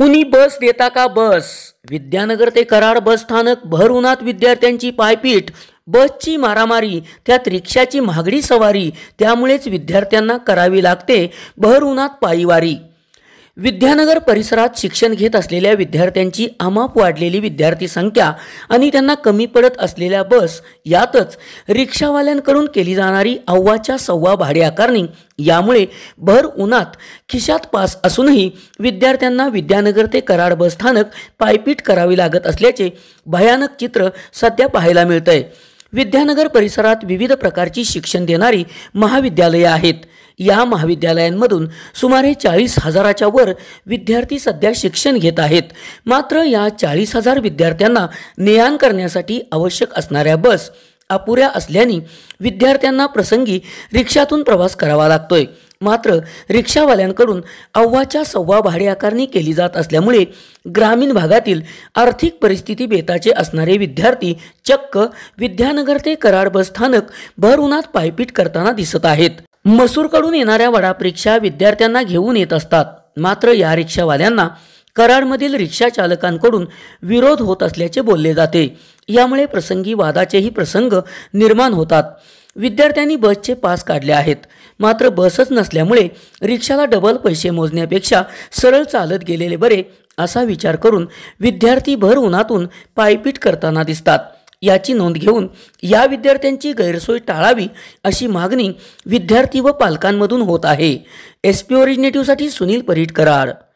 कुणी बस देता का बस विद्यानगर ते कराड बस स्थानक भर उन्हात विद्यार्थ्यांची पायपीट बसची मारामारी त्यात रिक्षाची महागडी सवारी त्यामुळेच विद्यार्थ्यांना करावी लागते भर उन्हात पायीवारी विद्यानगर परिसरात शिक्षण घेत असलेल्या विद्यार्थ्यांची अमाप वाढलेली विद्यार्थी संख्या आणि त्यांना कमी पडत असलेल्या बस यातच रिक्षावाल्यांकडून केली जाणारी अव्वाच्या सव्वा भाडे आकारणी यामुळे भर उन्हात खिशात पास असूनही विद्यार्थ्यांना विद्यानगर ते कराड बस स्थानक पायपीट करावी लागत असल्याचे भयानक चित्र सध्या पाहायला मिळतंय विद्यानगर परिसरात विविध प्रकारची शिक्षण देणारी महाविद्यालये आहेत या महाविद्यालयांमधून सुमारे चाळीस हजाराच्या वर विद्यार्थी सध्या शिक्षण घेत आहेत मात्र या चाळीस हजार विद्यार्थ्यांना नेआण करण्यासाठी आवश्यक असणाऱ्या बस अपुऱ्या असल्याने विद्यार्थ्यांना प्रसंगी रिक्षातून प्रवास करावा लागतोय मात्र रिक्षावाल्यांकडून अव्वाच्या सव्वा भाडे आकारणी केली जात असल्यामुळे ग्रामीण भागातील आर्थिक परिस्थिती बेताचे असणारे विद्यार्थी चक्क विद्यानगर ते कराड बस स्थानक भर उन्हात पायपीट करताना दिसत आहेत मसूरकडून येणाऱ्या वडापरिक्षा विद्यार्थ्यांना घेऊन येत असतात मात्र या रिक्षावाल्यांना कराडमधील रिक्षा चालकांकडून विरोध होत असल्याचे बोलले जाते यामुळे प्रसंगी वादाचेही प्रसंग निर्माण होतात विद्यार्थ्यांनी बसचे पास काढले आहेत मात्र बसच नसल्यामुळे रिक्षाला डबल पैसे मोजण्यापेक्षा सरळ चालत गेलेले बरे असा विचार करून विद्यार्थी भर उन्हातून पायपीट करताना दिसतात याची नोंद घेऊन या विद्यार्थ्यांची गैरसोय टाळावी अशी मागणी विद्यार्थी व पालकांमधून होत आहे एस पी ओरिजिनेटिव्हसाठी सुनील कराड